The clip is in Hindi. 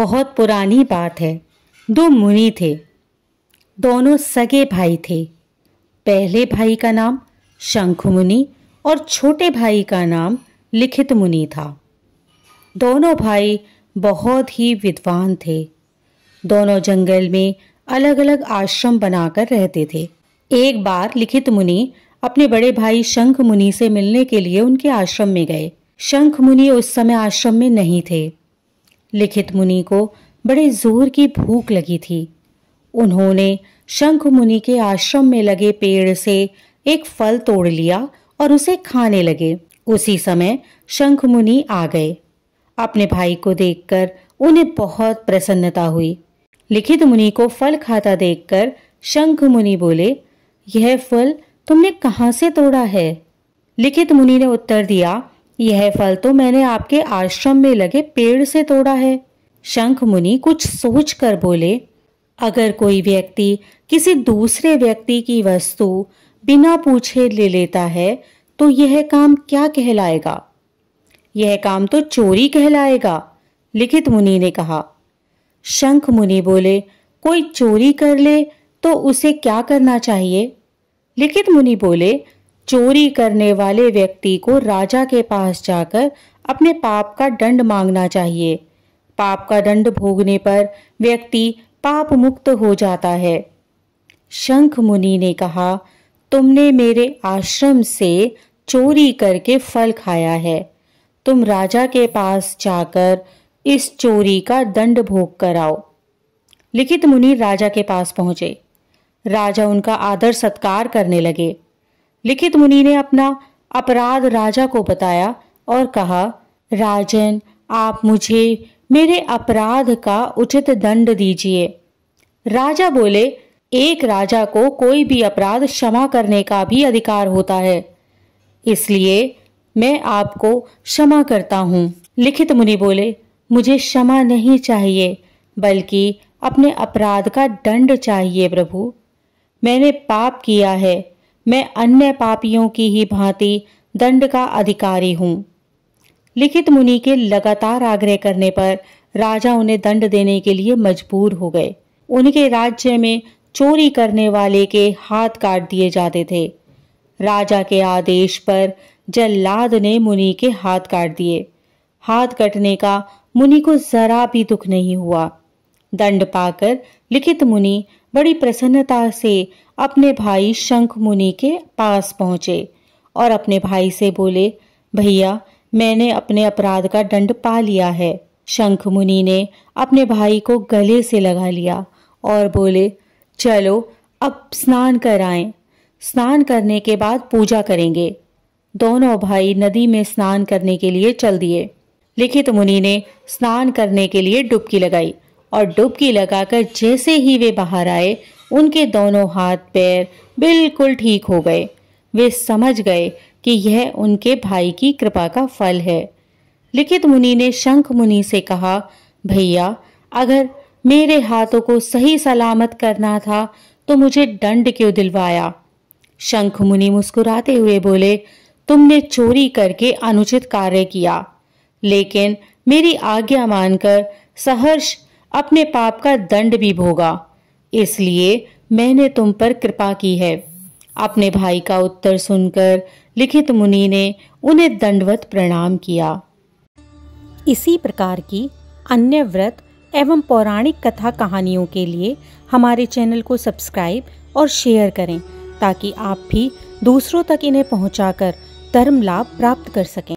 बहुत पुरानी बात है दो मुनि थे दोनों सगे भाई थे पहले भाई का नाम शंख मुनि और छोटे भाई का नाम लिखित मुनि था दोनों भाई बहुत ही विद्वान थे दोनों जंगल में अलग अलग आश्रम बनाकर रहते थे एक बार लिखित मुनि अपने बड़े भाई शंख मुनि से मिलने के लिए उनके आश्रम में गए शंख मुनि उस समय आश्रम में नहीं थे लिखित मुनि को बड़े जोर की भूख लगी थी उन्होंने शंख मुनि के आश्रम में लगे पेड़ से एक फल तोड़ लिया और उसे खाने लगे उसी समय शंख मुनि आ गए अपने भाई को देखकर उन्हें बहुत प्रसन्नता हुई लिखित मुनि को फल खाता देखकर शंख मुनि बोले यह फल तुमने कहाँ से तोड़ा है लिखित मुनि ने उत्तर दिया यह फल तो मैंने आपके आश्रम में लगे पेड़ से तोड़ा है शंख मुनि कुछ सोच कर बोले अगर कोई व्यक्ति किसी दूसरे व्यक्ति की वस्तु बिना पूछे ले लेता है तो यह काम क्या कहलाएगा यह काम तो चोरी कहलाएगा लिखित मुनि ने कहा शंख मुनि बोले कोई चोरी कर ले तो उसे क्या करना चाहिए लिखित मुनि बोले चोरी करने वाले व्यक्ति को राजा के पास जाकर अपने पाप का दंड मांगना चाहिए पाप का दंड भोगने पर व्यक्ति पाप मुक्त हो जाता है शंख मुनि ने कहा तुमने मेरे आश्रम से चोरी करके फल खाया है तुम राजा के पास जाकर इस चोरी का दंड भोग कर आओ लिखित मुनि राजा के पास पहुंचे राजा उनका आदर सत्कार करने लगे लिखित मुनि ने अपना अपराध राजा को बताया और कहा राजन आप मुझे मेरे अपराध का उचित दंड दीजिए राजा बोले एक राजा को कोई भी अपराध क्षमा करने का भी अधिकार होता है इसलिए मैं आपको क्षमा करता हूँ लिखित मुनि बोले मुझे क्षमा नहीं चाहिए बल्कि अपने अपराध का दंड चाहिए प्रभु मैंने पाप किया है मैं अन्य पापियों की ही भांति दंड का अधिकारी हूँ लिखित मुनि के लगातार आग्रह करने पर राजा उन्हें दंड देने के लिए मजबूर हो गए उनके राज्य में चोरी करने वाले के हाथ काट दिए जाते थे राजा के आदेश पर जल्लाद ने मुनि के हाथ काट दिए हाथ कटने का मुनि को जरा भी दुख नहीं हुआ दंड पाकर लिखित मुनि बड़ी प्रसन्नता से अपने भाई शंख मुनि के पास पहुंचे और अपने भाई से बोले भैया मैंने अपने अपराध का दंड पा लिया है शंख मुनि ने अपने भाई को गले से लगा लिया और बोले चलो अब स्नान कराएं स्नान करने के बाद पूजा करेंगे दोनों भाई नदी में स्नान करने के लिए चल दिए लिखित मुनि ने स्नान करने के लिए डुबकी लगाई और डुबकी लगाकर जैसे ही वे बाहर आए उनके दोनों हाथ पैर बिल्कुल ठीक हो गए वे समझ गए कि यह उनके भाई की कृपा का फल है लिखित मुनि ने शंख मुनि से कहा भैया अगर मेरे हाथों को सही सलामत करना था तो मुझे दंड क्यों दिलवाया शंख मुनि मुस्कुराते हुए बोले तुमने चोरी करके अनुचित कार्य किया लेकिन मेरी आज्ञा मानकर सहर्ष अपने पाप का दंड भी भोगा इसलिए मैंने तुम पर कृपा की है अपने भाई का उत्तर सुनकर लिखित मुनि ने उन्हें दंडवत प्रणाम किया इसी प्रकार की अन्य व्रत एवं पौराणिक कथा कहानियों के लिए हमारे चैनल को सब्सक्राइब और शेयर करें ताकि आप भी दूसरों तक इन्हें पहुंचाकर धर्म लाभ प्राप्त कर सकें